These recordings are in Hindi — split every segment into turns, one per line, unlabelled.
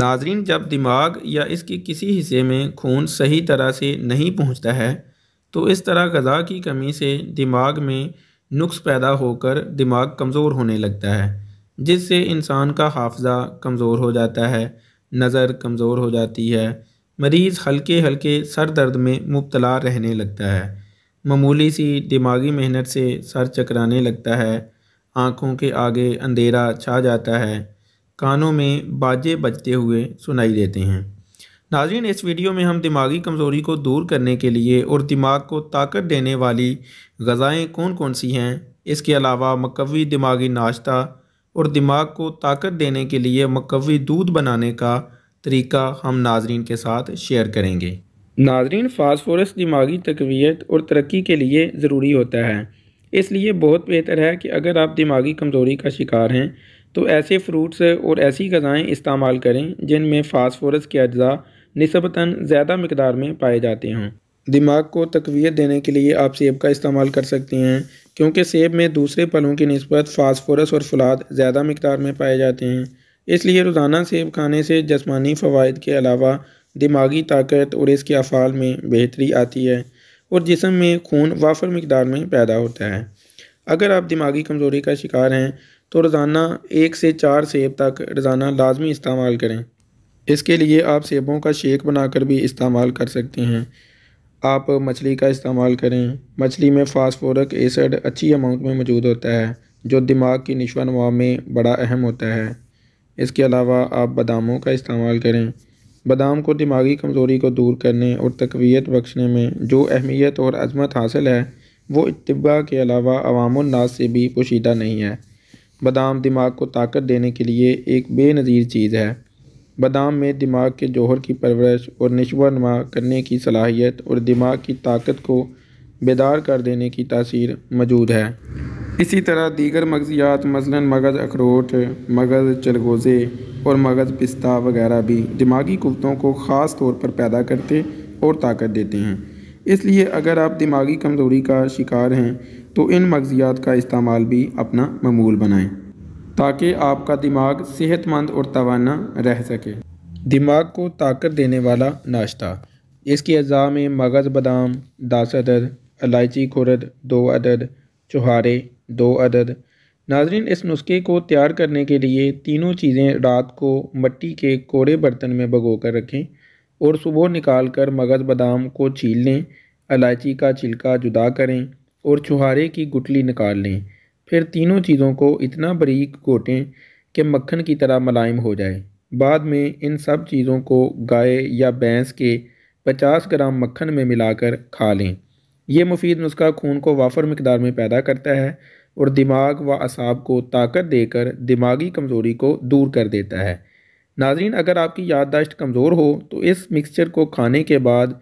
नाजरीन जब दिमाग या इसके किसी हिस्से में खून सही तरह से नहीं पहुंचता है तो इस तरह गज़ा की कमी से दिमाग में नुक्स पैदा होकर दिमाग कमज़ोर होने लगता है जिससे इंसान का हाफजा कमज़ोर हो जाता है नज़र कमज़ोर हो जाती है मरीज़ हल्के हल्के सर दर्द में मुबतला रहने लगता है ममूली सी दिमागी मेहनत से सर चकराने लगता है आँखों के आगे अंधेरा छा जाता है कानों में बाजे बजते हुए सुनाई देते हैं नाजरीन इस वीडियो में हम दिमागी कमज़ोरी को दूर करने के लिए और दिमाग को ताकत देने वाली गज़ाएँ कौन कौन सी हैं इसके अलावा मकवी दिमागी नाश्ता और दिमाग को ताकत देने के लिए मकवी दूध बनाने का तरीका हम नाजरीन के साथ शेयर करेंगे नाजरीन फास्फोरस दिमागी तकवीत और तरक्की के लिए ज़रूरी होता है इसलिए बहुत बेहतर है कि अगर आप दिमागी कमज़ोरी का शिकार हैं तो ऐसे फ्रूट्स और ऐसी गज़ाएँ इस्तेमाल करें जिनमें फास्फोरस के अज्जा नस्बता ज़्यादा मकदार में पाए जाते हों दिमाग को तकवीत देने के लिए आप सेब का इस्तेमाल कर सकते हैं क्योंकि सेब में दूसरे पलों की नस्बत फास्फोरस और फुलाद ज़्यादा मकदार में पाए जाते हैं इसलिए रोज़ाना सेब खाने से जसमानी फ़वाद के अलावा दिमागी ताकत और इसके अफ़ाल में बेहतरी आती है और जिसम में खून वाफर मकदार में पैदा होता है अगर आप दिमागी कमज़ोरी का शिकार हैं तो रोज़ाना एक से चार सेब तक रोज़ाना लाजमी इस्तेमाल करें इसके लिए आप सेबों का शेक बनाकर भी इस्तेमाल कर सकते हैं आप मछली का इस्तेमाल करें मछली में फास्फोरक एसिड अच्छी अमाउंट में मौजूद होता है जो दिमाग की नशो नवा में बड़ा अहम होता है इसके अलावा आप बादामों का इस्तेमाल करें बादाम को दिमागी कमज़ोरी को दूर करने और तकवीत बख्शने में जो अहमियत और अजमत हासिल है वो इतबा के अलावा अवामनास से भी पोशीदा नहीं है बादाम दिमाग को ताकत देने के लिए एक बेनज़ीर चीज़ है बादाम में दिमाग के जौहर की परवरिश और नमा करने की सलाहियत और दिमाग की ताकत को बेदार कर देने की तासीर मौजूद है इसी तरह दीगर मगजियात मसलन मगज़ अखरोट मगज़ चरगोज़े और मगज़ पिस्ता वगैरह भी दिमागी कुतों को ख़ास तौर पर पैदा करते और ताकत देते हैं इसलिए अगर आप दिमागी कमज़ोरी का शिकार हैं तो इन मगजियात का इस्तेमाल भी अपना ममूल बनाएं ताकि आपका दिमाग सेहतमंद और तोाना रह सके दिमाग को ताकत देने वाला नाश्ता इसकी अज़ा में मगज़ बादाम दस अदद इलायची खुरद दो अदद चुहारे दो अदद नाजरीन इस नुस्खे को तैयार करने के लिए तीनों चीज़ें रात को मट्टी के कोड़े बर्तन में भगो कर रखें और सुबह निकाल कर मगज़ बादाम को छील लें इलायची का छिलका जुदा करें और छुहारे की गुटली निकाल लें फिर तीनों चीज़ों को इतना बरीक घोटें कि मक्खन की तरह मलायम हो जाए बाद में इन सब चीज़ों को गाय या भैंस के 50 ग्राम मक्खन में मिलाकर खा लें यह मुफीद नुस्खा खून को वाफर मकदार में पैदा करता है और दिमाग व असाब को ताकत देकर दिमागी कमज़ोरी को दूर कर देता है नाजरीन अगर आपकी याददाश्त कमज़ोर हो तो इस मिक्सचर को खाने के बाद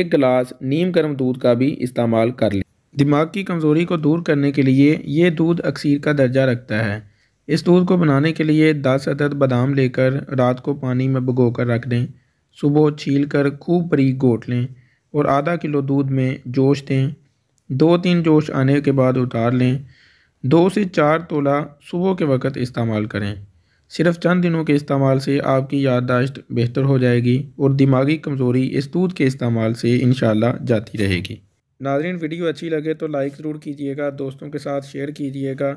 एक गिलास नीम गर्म दूध का भी इस्तेमाल कर लें दिमाग की कमज़ोरी को दूर करने के लिए ये दूध अक्सर का दर्जा रखता है इस दूध को बनाने के लिए दस अदद बादाम लेकर रात को पानी में भुगो कर रख दें सुबह छील कर खूब बरीक घोट लें और आधा किलो दूध में जोश दें दो तीन जोश आने के बाद उतार लें दो से चार तोला सुबह के वक़्त इस्तेमाल करें सिर्फ चंद दिनों के इस्तेमाल से आपकी याददाश्त बेहतर हो जाएगी और दिमागी कमज़ोरी इस दूध के इस्तेमाल से इन जाती रहेगी नाजरीन वीडियो अच्छी लगे तो लाइक ज़रूर कीजिएगा दोस्तों के साथ शेयर कीजिएगा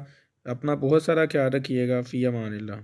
अपना बहुत सारा ख्याल रखिएगा फ़ी अमान